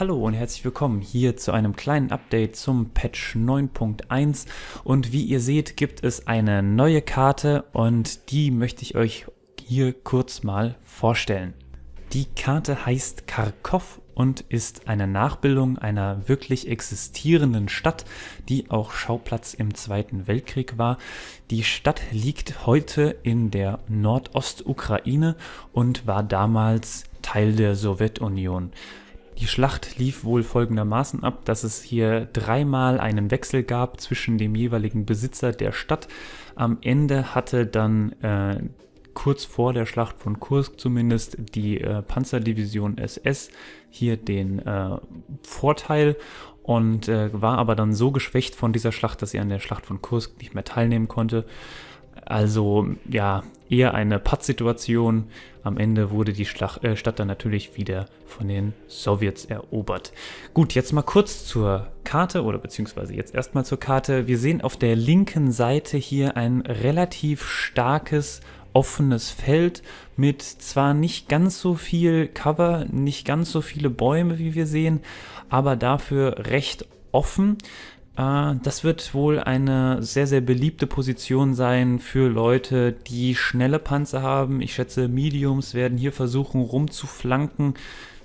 Hallo und herzlich willkommen hier zu einem kleinen Update zum Patch 9.1 und wie ihr seht gibt es eine neue Karte und die möchte ich euch hier kurz mal vorstellen. Die Karte heißt Kharkov und ist eine Nachbildung einer wirklich existierenden Stadt, die auch Schauplatz im Zweiten Weltkrieg war. Die Stadt liegt heute in der Nordostukraine und war damals Teil der Sowjetunion. Die Schlacht lief wohl folgendermaßen ab, dass es hier dreimal einen Wechsel gab zwischen dem jeweiligen Besitzer der Stadt. Am Ende hatte dann äh, kurz vor der Schlacht von Kursk zumindest die äh, Panzerdivision SS hier den äh, Vorteil und äh, war aber dann so geschwächt von dieser Schlacht, dass sie an der Schlacht von Kursk nicht mehr teilnehmen konnte. Also ja, eher eine Pattsituation. Am Ende wurde die Schlacht, äh, Stadt dann natürlich wieder von den Sowjets erobert. Gut, jetzt mal kurz zur Karte oder beziehungsweise jetzt erstmal zur Karte. Wir sehen auf der linken Seite hier ein relativ starkes offenes Feld mit zwar nicht ganz so viel Cover, nicht ganz so viele Bäume, wie wir sehen, aber dafür recht offen. Äh, das wird wohl eine sehr, sehr beliebte Position sein für Leute, die schnelle Panzer haben. Ich schätze, Mediums werden hier versuchen, rumzuflanken.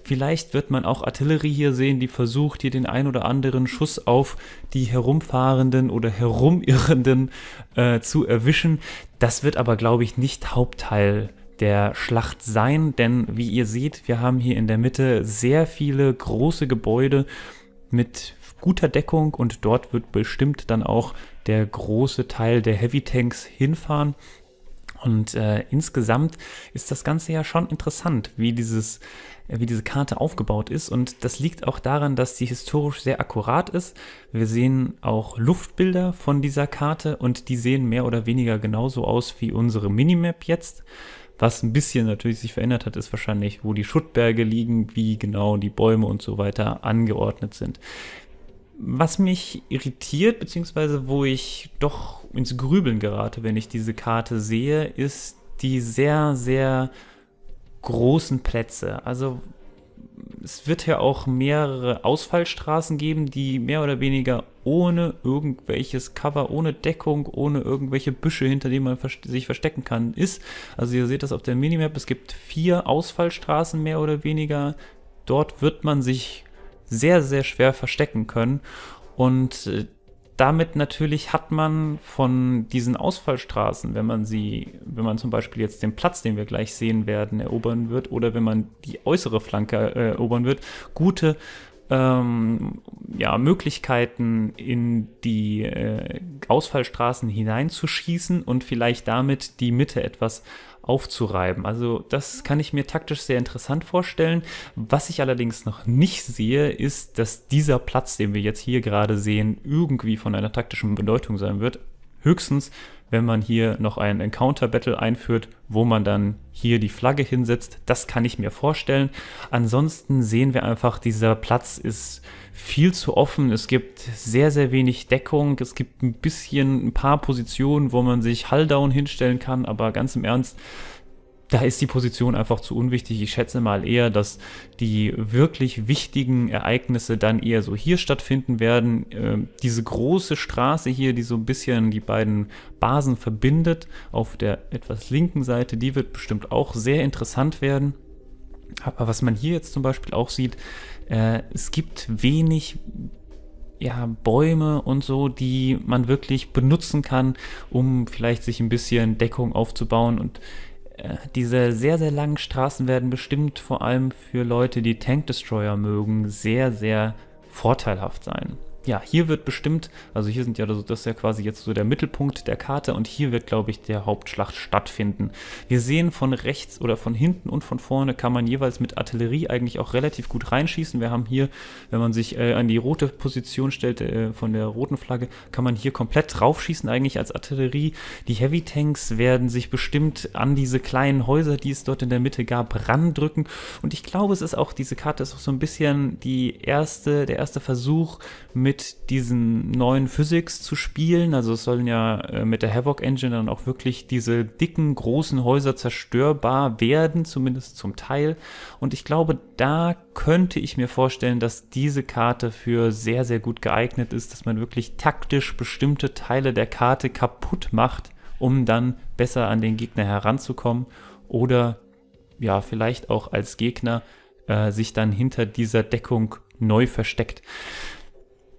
Vielleicht wird man auch Artillerie hier sehen, die versucht, hier den ein oder anderen Schuss auf die herumfahrenden oder herumirrenden äh, zu erwischen. Das wird aber, glaube ich, nicht Hauptteil der Schlacht sein, denn wie ihr seht, wir haben hier in der Mitte sehr viele große Gebäude mit guter Deckung und dort wird bestimmt dann auch der große Teil der Heavy Tanks hinfahren. Und äh, insgesamt ist das Ganze ja schon interessant, wie, dieses, äh, wie diese Karte aufgebaut ist. Und das liegt auch daran, dass sie historisch sehr akkurat ist. Wir sehen auch Luftbilder von dieser Karte und die sehen mehr oder weniger genauso aus wie unsere Minimap jetzt. Was ein bisschen natürlich sich verändert hat, ist wahrscheinlich, wo die Schuttberge liegen, wie genau die Bäume und so weiter angeordnet sind. Was mich irritiert, beziehungsweise wo ich doch ins Grübeln gerate, wenn ich diese Karte sehe, ist die sehr, sehr großen Plätze. Also es wird ja auch mehrere Ausfallstraßen geben, die mehr oder weniger ohne irgendwelches Cover, ohne Deckung, ohne irgendwelche Büsche, hinter denen man sich verstecken kann, ist. Also ihr seht das auf der Minimap, es gibt vier Ausfallstraßen mehr oder weniger. Dort wird man sich sehr, sehr schwer verstecken können. Und äh, damit natürlich hat man von diesen Ausfallstraßen, wenn man sie, wenn man zum Beispiel jetzt den Platz, den wir gleich sehen werden, erobern wird, oder wenn man die äußere Flanke äh, erobern wird, gute ähm, ja, Möglichkeiten in die äh, Ausfallstraßen hineinzuschießen und vielleicht damit die Mitte etwas aufzureiben. Also das kann ich mir taktisch sehr interessant vorstellen. Was ich allerdings noch nicht sehe, ist, dass dieser Platz, den wir jetzt hier gerade sehen, irgendwie von einer taktischen Bedeutung sein wird. Höchstens, wenn man hier noch einen Encounter Battle einführt, wo man dann hier die Flagge hinsetzt. Das kann ich mir vorstellen. Ansonsten sehen wir einfach, dieser Platz ist viel zu offen. Es gibt sehr, sehr wenig Deckung. Es gibt ein bisschen ein paar Positionen, wo man sich Hulldown hinstellen kann, aber ganz im Ernst, da ist die Position einfach zu unwichtig. Ich schätze mal eher, dass die wirklich wichtigen Ereignisse dann eher so hier stattfinden werden. Ähm, diese große Straße hier, die so ein bisschen die beiden Basen verbindet, auf der etwas linken Seite, die wird bestimmt auch sehr interessant werden. Aber was man hier jetzt zum Beispiel auch sieht, äh, es gibt wenig ja, Bäume und so, die man wirklich benutzen kann, um vielleicht sich ein bisschen Deckung aufzubauen. Und diese sehr, sehr langen Straßen werden bestimmt vor allem für Leute, die Tank Destroyer mögen, sehr, sehr vorteilhaft sein ja, hier wird bestimmt, also hier sind ja, das ist ja quasi jetzt so der Mittelpunkt der Karte und hier wird, glaube ich, der Hauptschlacht stattfinden. Wir sehen von rechts oder von hinten und von vorne kann man jeweils mit Artillerie eigentlich auch relativ gut reinschießen. Wir haben hier, wenn man sich äh, an die rote Position stellt, äh, von der roten Flagge, kann man hier komplett draufschießen eigentlich als Artillerie. Die Heavy Tanks werden sich bestimmt an diese kleinen Häuser, die es dort in der Mitte gab, randrücken und ich glaube, es ist auch, diese Karte ist auch so ein bisschen die erste, der erste Versuch mit mit diesen neuen Physics zu spielen. Also es sollen ja äh, mit der Havoc Engine dann auch wirklich diese dicken, großen Häuser zerstörbar werden, zumindest zum Teil. Und ich glaube, da könnte ich mir vorstellen, dass diese Karte für sehr, sehr gut geeignet ist, dass man wirklich taktisch bestimmte Teile der Karte kaputt macht, um dann besser an den Gegner heranzukommen oder ja, vielleicht auch als Gegner äh, sich dann hinter dieser Deckung neu versteckt.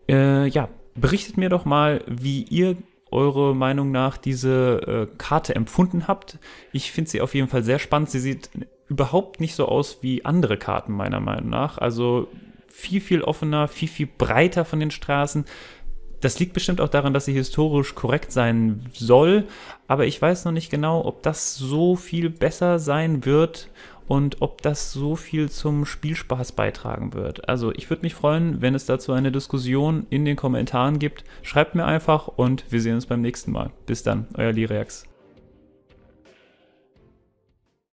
Äh, ja, berichtet mir doch mal, wie ihr eure Meinung nach diese äh, Karte empfunden habt. Ich finde sie auf jeden Fall sehr spannend. Sie sieht überhaupt nicht so aus wie andere Karten meiner Meinung nach. Also viel, viel offener, viel, viel breiter von den Straßen. Das liegt bestimmt auch daran, dass sie historisch korrekt sein soll, aber ich weiß noch nicht genau, ob das so viel besser sein wird und ob das so viel zum Spielspaß beitragen wird. Also ich würde mich freuen, wenn es dazu eine Diskussion in den Kommentaren gibt. Schreibt mir einfach und wir sehen uns beim nächsten Mal. Bis dann, euer Lireax.